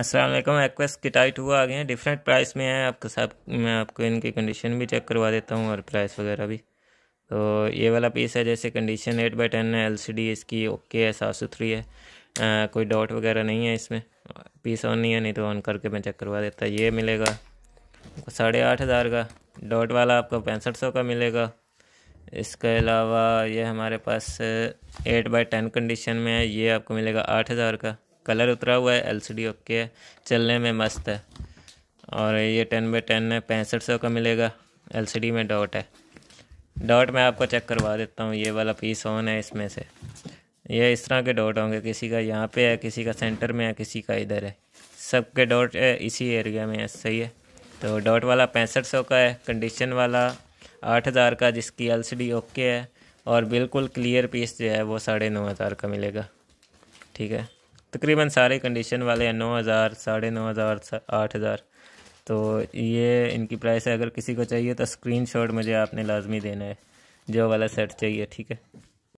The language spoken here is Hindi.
असलम एक्वेस्ट किटाइट हुआ आ गए हैं डिफरेंट प्राइस में है आपके साथ मैं आपको इनकी कंडीशन भी चेक करवा देता हूँ और प्राइस वगैरह भी तो ये वाला पीस है जैसे कंडीशन एट बाई टेन है एल इसकी ओके है साफ सुथरी है आ, कोई डॉट वगैरह नहीं है इसमें पीस ऑन नहीं है नहीं तो ऑन करके मैं चेक करवा देता ये मिलेगा साढ़े आठ हज़ार का डॉट वाला आपको पैंसठ सौ का मिलेगा इसके अलावा ये हमारे पास एट बाई टेन कंडीशन में है ये आपको मिलेगा आठ हज़ार का कलर उतरा हुआ है एलसीडी ओके है चलने में मस्त है और ये टेन बाई टेन है पैंसठ सौ का मिलेगा एलसीडी में डॉट है डॉट मैं आपको चेक करवा देता हूँ ये वाला पीस ऑन है इसमें से ये इस तरह के डॉट होंगे किसी का यहाँ पे है किसी का सेंटर में है किसी का इधर है सब के डॉट इसी एरिया में है सही है तो डॉट वाला पैंसठ सौ का है कंडीशन वाला आठ हज़ार का जिसकी एलसीडी ओके है और बिल्कुल क्लियर पीस जो है वो साढ़े नौ हज़ार का मिलेगा ठीक है तकरीबन सारे कंडीशन वाले हैं नौ हज़ार साढ़े नौ हज़ार आठ हज़ार तो ये इनकी प्राइस है अगर किसी को चाहिए तो स्क्रीन शॉट मुझे आपने लाजमी देना है जो वाला सेट चाहिए ठीक है